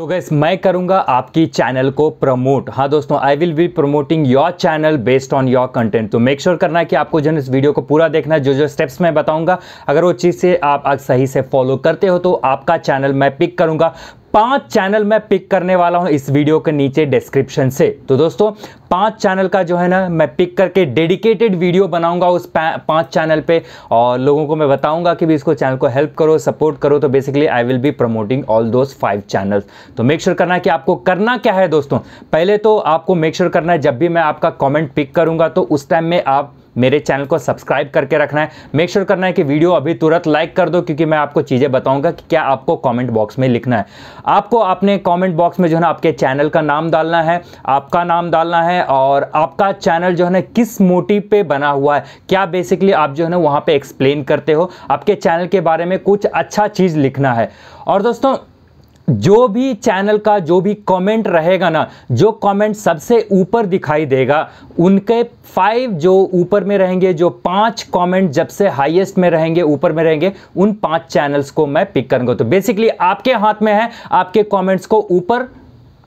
तो गैस मैं करूंगा आपकी चैनल को प्रमोट हाँ दोस्तों I will be promoting your channel based on your content तो मेक श्योर sure करना है कि आपको जो इस वीडियो को पूरा देखना जो जो स्टेप्स मैं बताऊंगा अगर वो चीज़ से आप सही से फॉलो करते हो तो आपका चैनल मैं पिक करूंगा पांच चैनल मैं पिक करने वाला हूं इस वीडियो के नीचे डिस्क्रिप्शन से तो दोस्तों पांच चैनल का जो है ना मैं पिक करके डेडिकेटेड वीडियो बनाऊंगा उस पांच चैनल पे और लोगों को मैं बताऊंगा कि भी इसको चैनल को हेल्प करो सपोर्ट करो तो basically I will be promoting all those five channels तो मेक श्योर sure करना है कि आपको करना क्या है दोस्तों पहले तो आपको मेक श्योर sure करना है जब भी मैं आपका कॉमेंट पिक करूंगा तो उस टाइम में आप मेरे चैनल को सब्सक्राइब करके रखना है मेक श्योर sure करना है कि वीडियो अभी तुरंत लाइक कर दो क्योंकि मैं आपको चीज़ें बताऊंगा कि क्या आपको कमेंट बॉक्स में लिखना है आपको अपने कमेंट बॉक्स में जो है ना आपके चैनल का नाम डालना है आपका नाम डालना है और आपका चैनल जो है ना किस मोटिव पे बना हुआ है क्या बेसिकली आप जो है ना वहाँ पर एक्सप्लेन करते हो आपके चैनल के बारे में कुछ अच्छा चीज़ लिखना है और दोस्तों जो भी चैनल का जो भी कमेंट रहेगा ना जो कमेंट सबसे ऊपर दिखाई देगा उनके फाइव जो ऊपर में रहेंगे जो पांच कमेंट जब से हाईएस्ट में रहेंगे ऊपर में रहेंगे उन पांच चैनल्स को मैं पिक करूंगा तो बेसिकली आपके हाथ में है आपके कमेंट्स को ऊपर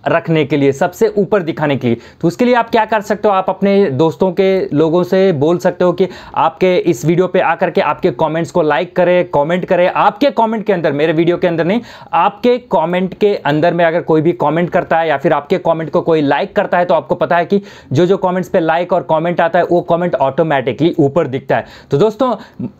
रखने के लिए सबसे ऊपर दिखाने के लिए तो उसके लिए आप क्या कर सकते हो आप अपने दोस्तों के लोगों से बोल सकते हो कि आपके इस वीडियो पे आकर के आपके कमेंट्स को लाइक करें कमेंट करें आपके कमेंट के अंदर मेरे वीडियो के अंदर नहीं आपके कमेंट के अंदर में अगर कोई भी कमेंट करता है या फिर आपके कॉमेंट को कोई लाइक करता है तो आपको पता है कि जो जो कॉमेंट्स पर लाइक और कॉमेंट आता है वो कॉमेंट ऑटोमेटिकली ऊपर दिखता है तो दोस्तों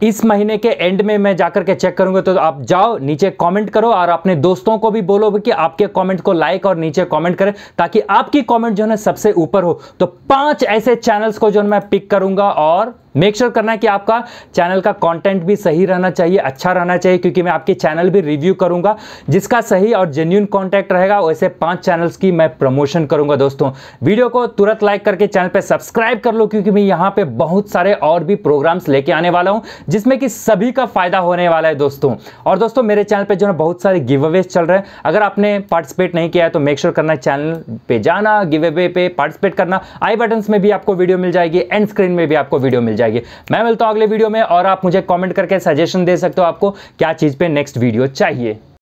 इस महीने के एंड में मैं जाकर के चेक करूँगा तो आप जाओ नीचे कॉमेंट करो और अपने दोस्तों को भी बोलो कि आपके कॉमेंट को लाइक और नीचे कमेंट करें ताकि आपकी कमेंट जो है सबसे ऊपर हो तो पांच ऐसे चैनल्स को जो मैं पिक करूंगा और मेक श्योर sure करना है कि आपका चैनल का कंटेंट भी सही रहना चाहिए अच्छा रहना चाहिए क्योंकि मैं आपके चैनल भी रिव्यू करूंगा जिसका सही और जेन्यून कंटेंट रहेगा वैसे पांच चैनल्स की मैं प्रमोशन करूंगा दोस्तों वीडियो को तुरंत लाइक करके चैनल पर सब्सक्राइब कर लो क्योंकि मैं यहाँ पे बहुत सारे और भी प्रोग्राम्स लेके आने वाला हूँ जिसमें कि सभी का फायदा होने वाला है दोस्तों और दोस्तों मेरे चैनल पर जो है बहुत सारे गिव अवेज चल रहे हैं अगर आपने पार्टिसिपेट नहीं किया है तो मेक श्योर करना चैनल पर जाना गिव अवे पे पार्टिसिपेट करना आई बटन्स में भी आपको वीडियो मिल जाएगी एंड स्क्रीन में भी आपको वीडियो मिल जाएगी जाएगी मैं मिलता हूँ अगले वीडियो में और आप मुझे कॉमेंट करके सजेशन दे सकते हो आपको क्या चीज़ पर नेक्स्ट वीडियो चाहिए